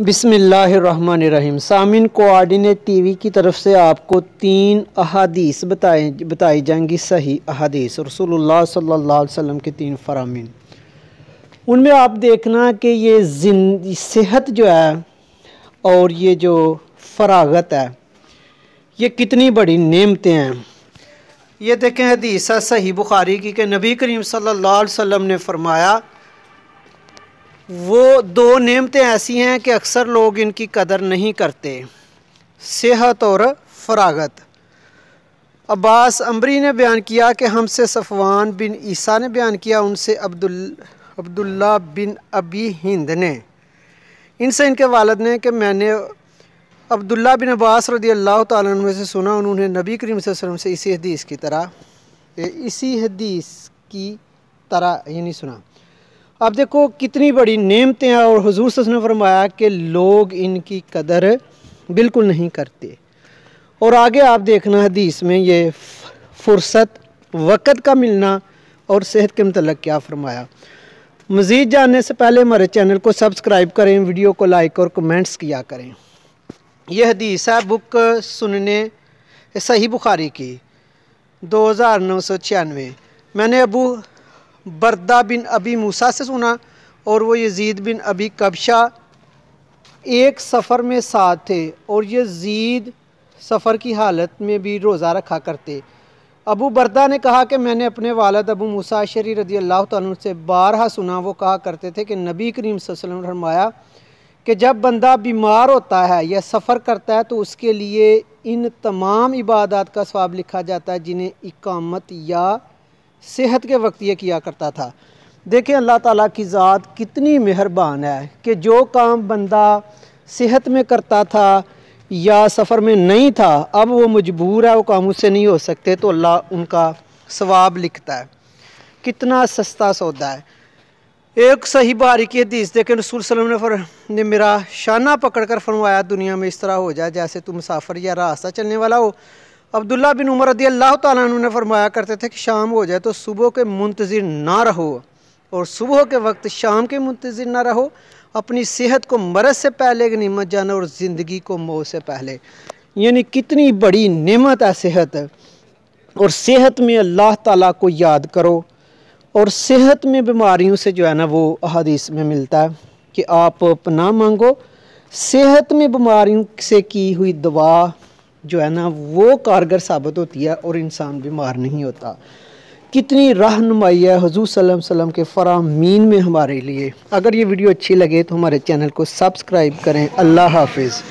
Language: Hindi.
बिसमीम सामिन कोआर्डिनेट टीवी की तरफ से आपको तीन अहादीस बताए बताई जाएंगी सही अहादीस रसूलुल्लाह सल्लल्लाहु अलैहि वसल्लम के तीन फरामीन उनमें आप देखना कि ये जिन सेहत जो है और ये जो फरागत है ये कितनी बड़ी नेमतें हैं ये देखें हदीसा सही बुखारी की कि नबी करीम सल्लल्लाहु अलैहि वसल्लम ने फरमाया वो दो नियमतें ऐसी हैं कि अक्सर लोग इनकी कदर नहीं करते सेहत और फरागत अब्बास अम्बरी ने बयान किया कि हमसे सफ़वान बिन ईसा ने बयान किया उनसे अब्दुल अब्दुल्ला बिन अबी हिंद ने इनसे इनके वालद ने कि मैंने अब्दुल्ला बिन अब्बास रदी अल्लाह तुम से सुना उन्होंने नबी करीम वसल्लम से इसी हदीस की तरह इसी हदीस की तरह नहीं सुना आप देखो कितनी बड़ी नेमतें हैं और हजूर ने फरमाया कि लोग इनकी कदर बिल्कुल नहीं करते और आगे आप देखना हदीस में ये फुर्सत वक़्त का मिलना और सेहत के मतलब क्या फरमाया मज़ीद जानने से पहले हमारे चैनल को सब्सक्राइब करें वीडियो को लाइक और कमेंट्स किया करें यह हदीस है बुक सुनने सही बुखारी की दो हज़ार नौ सौ छियानवे मैंने अबू बरदा बिन अबी मूसा से सुना और वो यजीद बिन अबी कबशा एक सफ़र में साथ थे और यजीद सफ़र की हालत में भी रोज़ा रखा करते अबू बरदा ने कहा कि मैंने अपने वालद अबू मूसा शरी रदी अल्लाह तुम से बारहा सुना वो कहा करते थे कि नबी करीम वसल्लम फरमाया कि जब बंदा बीमार होता है या सफ़र करता है तो उसके लिए इन तमाम इबादत का स्वाब लिखा जाता है जिन्हें इकामत या सेहत के वक्त ये किया करता था देखें अल्लाह ताला की ज़ात कितनी मेहरबान है कि जो काम बंदा सेहत में करता था या सफ़र में नहीं था अब वो मजबूर है वो काम उससे नहीं हो सकते तो अल्लाह उनका सवाब लिखता है कितना सस्ता सौदा है एक सही बारी की हदीस देखें रसूल वसम ने फर ने मेरा शाना पकड़ कर फरमाया दुनिया में इस तरह हो जाए जैसे तुम मुसाफिर या रास्ता चलने वाला हो अब्दुल्ला बिन उमर रदी अल्लाह तु ने फरमाया करते थे कि शाम हो जाए तो सुबह के मुंतज़र ना रहो और सुबह के वक्त शाम के मुंतज़र ना रहो अपनी सेहत को मरद से पहले नमत जाना और ज़िंदगी को मौत से पहले यानी कितनी बड़ी नमत है सेहत और सेहत में अल्लाह ताला को याद करो और सेहत में बीमारियों से जो है ना वो अदीस में मिलता है कि आप अपना मांगो सेहत में बीमारियों से की हुई दवा जो है ना वो कारगर साबित होती है और इंसान बीमार नहीं होता कितनी रहनुमाई है हजू वसम के फ़रामीन में हमारे लिए अगर ये वीडियो अच्छी लगे तो हमारे चैनल को सब्सक्राइब करें अल्लाह हाफिज़